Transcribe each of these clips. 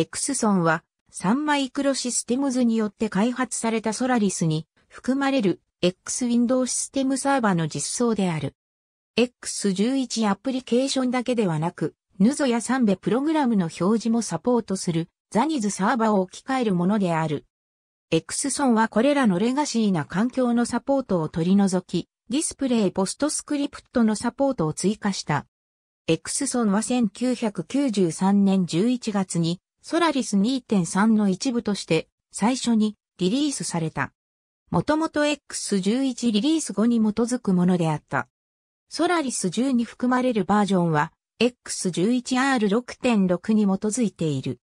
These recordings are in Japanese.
エクスソンは、3マイクロシステムズによって開発されたソラリスに含まれる X ウィンドウシステムサーバーの実装である。X11 アプリケーションだけではなく、ヌゾやサンベプログラムの表示もサポートするザニズサーバーを置き換えるものである。X ソンはこれらのレガシーな環境のサポートを取り除き、ディスプレイポストスクリプトのサポートを追加した。X ソンは1993年11月にソラリス2.3の一部として最初にリリースされた。もともと X11 リリース後に基づくものであった。ソラリス10に含まれるバージョンは X11R6.6 に基づいている。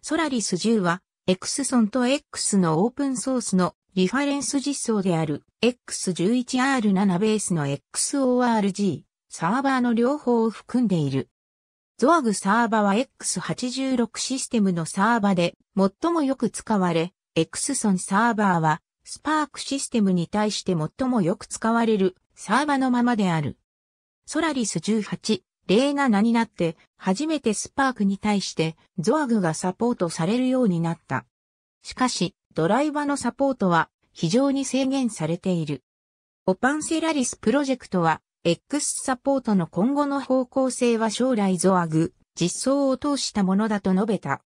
ソラリス10は X ソンと X のオープンソースのリファレンス実装である X11R7 ベースの XORG サーバーの両方を含んでいる。ゾアグサーバは X86 システムのサーバで最もよく使われ、エクスソンサーバーはスパークシステムに対して最もよく使われるサーバのままである。ソラリス18、07になって初めてスパークに対してゾアグがサポートされるようになった。しかし、ドライバのサポートは非常に制限されている。オパンセラリスプロジェクトは X サポートの今後の方向性は将来ゾアグ、実装を通したものだと述べた。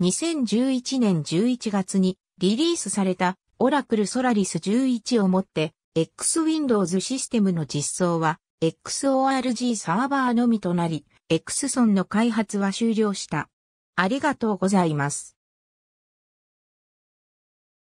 2011年11月にリリースされたオラクルソラリス11をもって X Windows システムの実装は XORG サーバーのみとなり、Xson の開発は終了した。ありがとうございます。